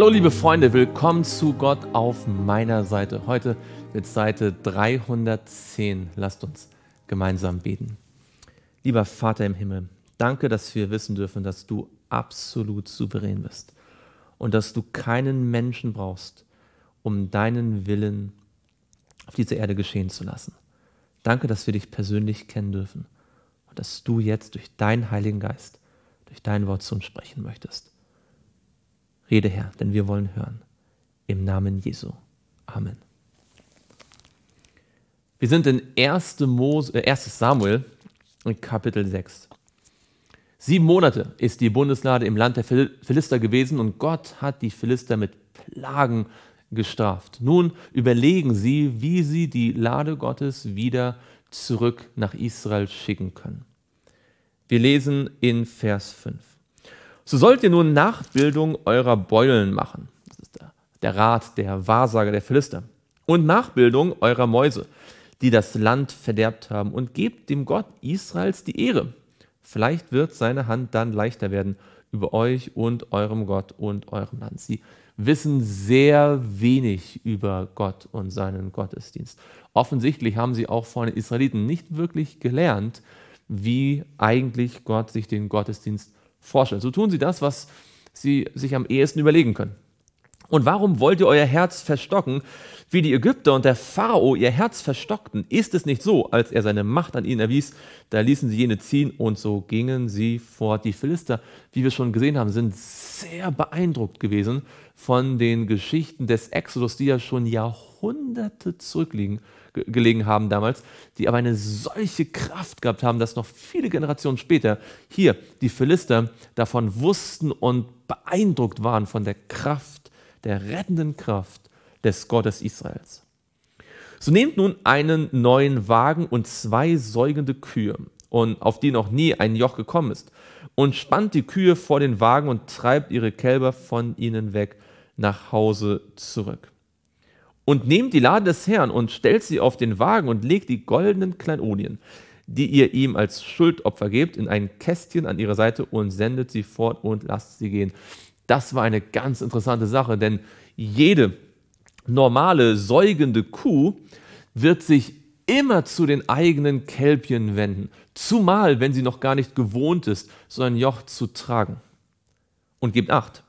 Hallo liebe Freunde, willkommen zu Gott auf meiner Seite. Heute mit Seite 310. Lasst uns gemeinsam beten. Lieber Vater im Himmel, danke, dass wir wissen dürfen, dass du absolut souverän bist und dass du keinen Menschen brauchst, um deinen Willen auf dieser Erde geschehen zu lassen. Danke, dass wir dich persönlich kennen dürfen und dass du jetzt durch deinen Heiligen Geist, durch dein Wort zu uns sprechen möchtest. Rede her, denn wir wollen hören. Im Namen Jesu. Amen. Wir sind in 1. Mose, äh, 1. Samuel Kapitel 6. Sieben Monate ist die Bundeslade im Land der Philister gewesen und Gott hat die Philister mit Plagen gestraft. Nun überlegen sie, wie sie die Lade Gottes wieder zurück nach Israel schicken können. Wir lesen in Vers 5. So sollt ihr nun Nachbildung eurer Beulen machen. Das ist der, Rat, der Wahrsager der Philister. Und Nachbildung eurer Mäuse, die das Land verderbt haben. Und gebt dem Gott Israels die Ehre. Vielleicht wird seine Hand dann leichter werden über euch und eurem Gott und eurem Land. Sie wissen sehr wenig über Gott und seinen Gottesdienst. Offensichtlich haben sie auch von den Israeliten nicht wirklich gelernt, wie eigentlich Gott sich den Gottesdienst vorstellen. So tun sie das, was sie sich am ehesten überlegen können. Und warum wollt ihr euer Herz verstocken, wie die Ägypter und der Pharao ihr Herz verstockten, ist es nicht so, als er seine Macht an ihnen erwies, da ließen sie jene ziehen und so gingen sie fort. Die Philister, wie wir schon gesehen haben, sind sehr beeindruckt gewesen von den Geschichten des Exodus, die ja schon Jahrhunderte zurückliegen gelegen haben damals, die aber eine solche Kraft gehabt haben, dass noch viele Generationen später hier die Philister davon wussten und beeindruckt waren von der Kraft, der rettenden Kraft des Gottes Israels. So nehmt nun einen neuen Wagen und zwei säugende Kühe, und auf die noch nie ein Joch gekommen ist, und spannt die Kühe vor den Wagen und treibt ihre Kälber von ihnen weg nach Hause zurück. Und nehmt die Lade des Herrn und stellt sie auf den Wagen und legt die goldenen Kleinodien, die ihr ihm als Schuldopfer gebt, in ein Kästchen an ihre Seite und sendet sie fort und lasst sie gehen. Das war eine ganz interessante Sache, denn jede normale, säugende Kuh wird sich immer zu den eigenen Kälbchen wenden, zumal wenn sie noch gar nicht gewohnt ist, so ein Joch zu tragen. Und gebt acht,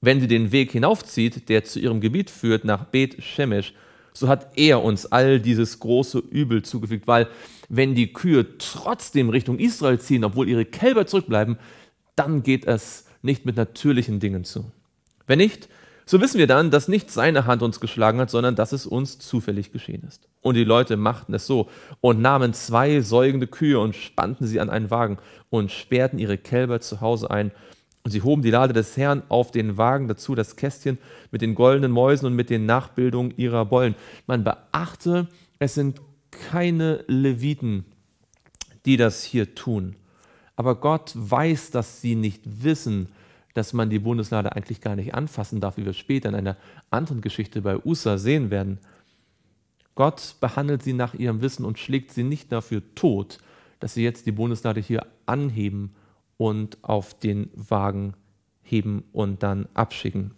wenn sie den Weg hinaufzieht, der zu ihrem Gebiet führt, nach Beth Shemesh, so hat er uns all dieses große Übel zugefügt, weil wenn die Kühe trotzdem Richtung Israel ziehen, obwohl ihre Kälber zurückbleiben, dann geht es nicht mit natürlichen Dingen zu. Wenn nicht, so wissen wir dann, dass nicht seine Hand uns geschlagen hat, sondern dass es uns zufällig geschehen ist. Und die Leute machten es so und nahmen zwei säugende Kühe und spannten sie an einen Wagen und sperrten ihre Kälber zu Hause ein. Und sie hoben die Lade des Herrn auf den Wagen, dazu das Kästchen mit den goldenen Mäusen und mit den Nachbildungen ihrer Bollen. Man beachte, es sind keine Leviten, die das hier tun. Aber Gott weiß, dass sie nicht wissen, dass man die Bundeslade eigentlich gar nicht anfassen darf, wie wir später in einer anderen Geschichte bei USA sehen werden. Gott behandelt sie nach ihrem Wissen und schlägt sie nicht dafür tot, dass sie jetzt die Bundeslade hier anheben und auf den Wagen heben und dann abschicken.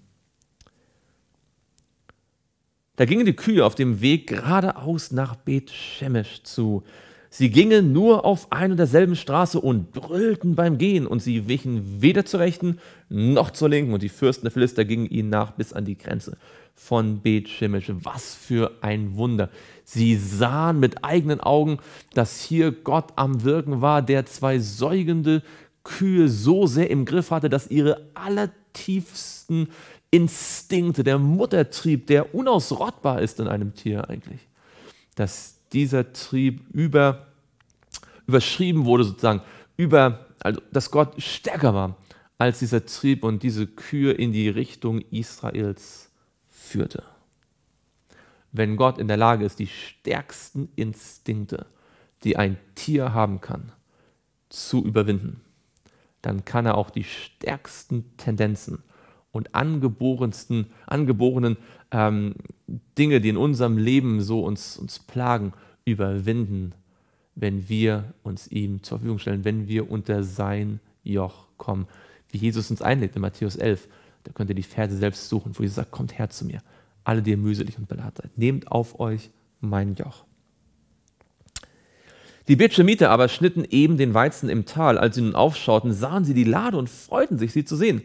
Da gingen die Kühe auf dem Weg geradeaus nach Beth Bethschemesch zu. Sie gingen nur auf ein und derselben Straße und brüllten beim Gehen, und sie wichen weder zur Rechten noch zur Linken, und die Fürsten der Philister gingen ihnen nach bis an die Grenze von Beth Shemesh. Was für ein Wunder. Sie sahen mit eigenen Augen, dass hier Gott am Wirken war, der zwei säugende Kühe so sehr im Griff hatte, dass ihre allertiefsten Instinkte, der Muttertrieb, der unausrottbar ist in einem Tier eigentlich, dass dieser Trieb über, überschrieben wurde, sozusagen, über, also dass Gott stärker war als dieser Trieb und diese Kühe in die Richtung Israels führte. Wenn Gott in der Lage ist, die stärksten Instinkte, die ein Tier haben kann, zu überwinden, dann kann er auch die stärksten Tendenzen, und angeborensten, angeborenen ähm, Dinge, die in unserem Leben so uns, uns plagen, überwinden, wenn wir uns ihm zur Verfügung stellen, wenn wir unter sein Joch kommen. Wie Jesus uns einlädt in Matthäus 11, da könnt ihr die Pferde selbst suchen, wo Jesus sagt, kommt her zu mir, alle, die ihr mühselig und beladen seid, nehmt auf euch mein Joch. Die Bitschemiter aber schnitten eben den Weizen im Tal. Als sie nun aufschauten, sahen sie die Lade und freuten sich, sie zu sehen.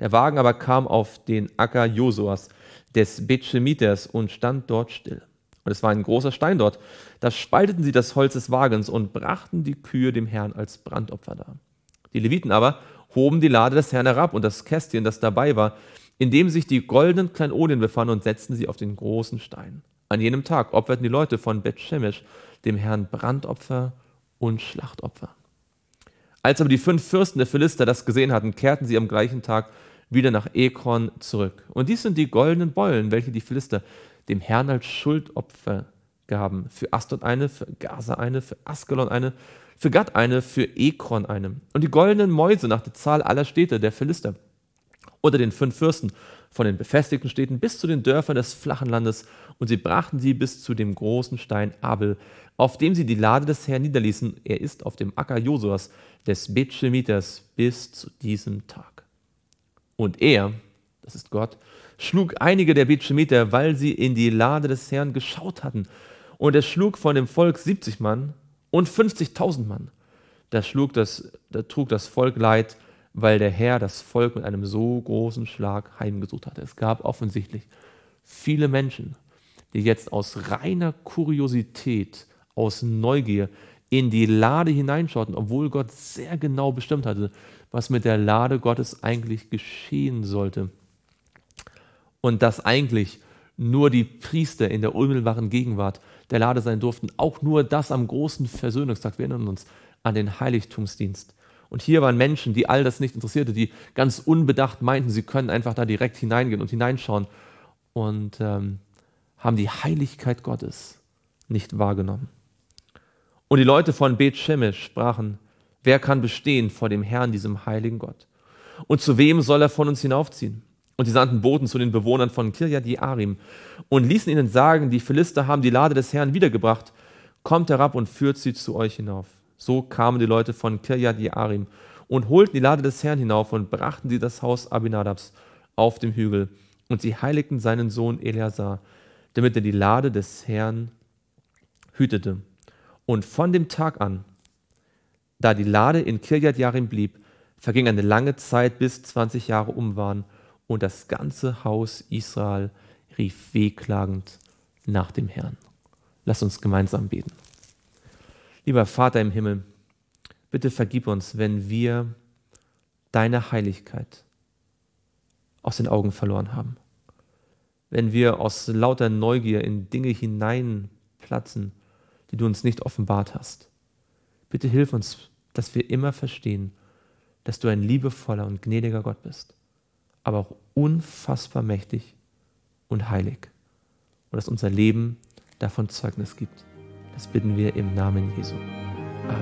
Der Wagen aber kam auf den Acker Josuas, des Betschemiters, und stand dort still. Und es war ein großer Stein dort. Da spalteten sie das Holz des Wagens und brachten die Kühe dem Herrn als Brandopfer dar. Die Leviten aber hoben die Lade des Herrn herab und das Kästchen, das dabei war, in dem sich die goldenen Kleinodien befanden, und setzten sie auf den großen Stein. An jenem Tag opferten die Leute von Bethshemesh dem Herrn Brandopfer und Schlachtopfer. Als aber die fünf Fürsten der Philister das gesehen hatten, kehrten sie am gleichen Tag wieder nach Ekron zurück. Und dies sind die goldenen Beulen, welche die Philister dem Herrn als Schuldopfer gaben. Für Astot eine, für Gaza eine, für Askelon eine, für Gad eine, für Ekron eine. Und die goldenen Mäuse nach der Zahl aller Städte der Philister unter den fünf Fürsten, von den befestigten Städten bis zu den Dörfern des flachen Landes, und sie brachten sie bis zu dem großen Stein Abel, auf dem sie die Lade des Herrn niederließen. Er ist auf dem Acker Josuas, des Betschemiters, bis zu diesem Tag. Und er, das ist Gott, schlug einige der Betschemiter, weil sie in die Lade des Herrn geschaut hatten. Und er schlug von dem Volk 70 Mann und 50.000 Mann. Da, schlug das, da trug das Volk Leid weil der Herr das Volk mit einem so großen Schlag heimgesucht hatte. Es gab offensichtlich viele Menschen, die jetzt aus reiner Kuriosität, aus Neugier in die Lade hineinschauten, obwohl Gott sehr genau bestimmt hatte, was mit der Lade Gottes eigentlich geschehen sollte. Und dass eigentlich nur die Priester in der unmittelbaren Gegenwart der Lade sein durften, auch nur das am großen Versöhnungstag. Wir erinnern uns an den Heiligtumsdienst. Und hier waren Menschen, die all das nicht interessierte, die ganz unbedacht meinten, sie können einfach da direkt hineingehen und hineinschauen und ähm, haben die Heiligkeit Gottes nicht wahrgenommen. Und die Leute von Beth Shemesh sprachen, wer kann bestehen vor dem Herrn, diesem heiligen Gott? Und zu wem soll er von uns hinaufziehen? Und sie sandten Boten zu den Bewohnern von Kirjat Arim und ließen ihnen sagen, die Philister haben die Lade des Herrn wiedergebracht, kommt herab und führt sie zu euch hinauf. So kamen die Leute von Kirjat Jearim und holten die Lade des Herrn hinauf und brachten sie das Haus Abinadabs auf dem Hügel. Und sie heiligten seinen Sohn Eleazar, damit er die Lade des Herrn hütete. Und von dem Tag an, da die Lade in Kirjat Jarim blieb, verging eine lange Zeit, bis 20 Jahre um waren, und das ganze Haus Israel rief wehklagend nach dem Herrn. Lass uns gemeinsam beten. Lieber Vater im Himmel, bitte vergib uns, wenn wir deine Heiligkeit aus den Augen verloren haben. Wenn wir aus lauter Neugier in Dinge hineinplatzen, die du uns nicht offenbart hast. Bitte hilf uns, dass wir immer verstehen, dass du ein liebevoller und gnädiger Gott bist, aber auch unfassbar mächtig und heilig und dass unser Leben davon Zeugnis gibt. Das bitten wir im Namen Jesu. Amen.